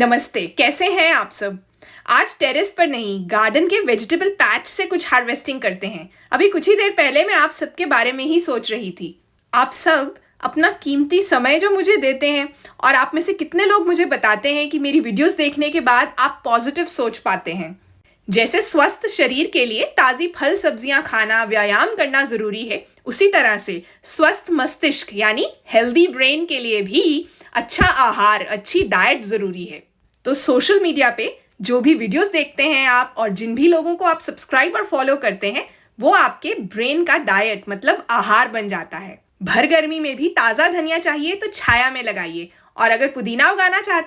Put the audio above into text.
नमस्ते कैसे हैं आप सब आज टेरेस पर नहीं गार्डन के वेजिटेबल पैच से कुछ हार्वेस्टिंग करते हैं अभी कुछ ही देर पहले मैं आप सबके बारे में ही सोच रही थी आप सब अपना कीमती समय जो मुझे देते हैं और आप में से कितने लोग मुझे बताते हैं कि मेरी वीडियोस देखने के बाद आप पॉजिटिव सोच पाते हैं जैसे स्वस्थ शरीर के लिए ताज़ी फल सब्जियां खाना व्यायाम करना ज़रूरी है उसी तरह से स्वस्थ मस्तिष्क यानी हेल्दी ब्रेन के लिए भी अच्छा आहार अच्छी डाइट ज़रूरी है तो सोशल मीडिया पे जो भी वीडियोस देखते हैं आप और जिन भी लोगों को आप सब्सक्राइब और फॉलो करते हैं वो आपके ब्रेन का डाइट मतलब आहार बन जाता है भर गर्मी में भी ताज़ा धनिया चाहिए तो छाया में लगाइए और अगर पुदीना उगाना चाहते हैं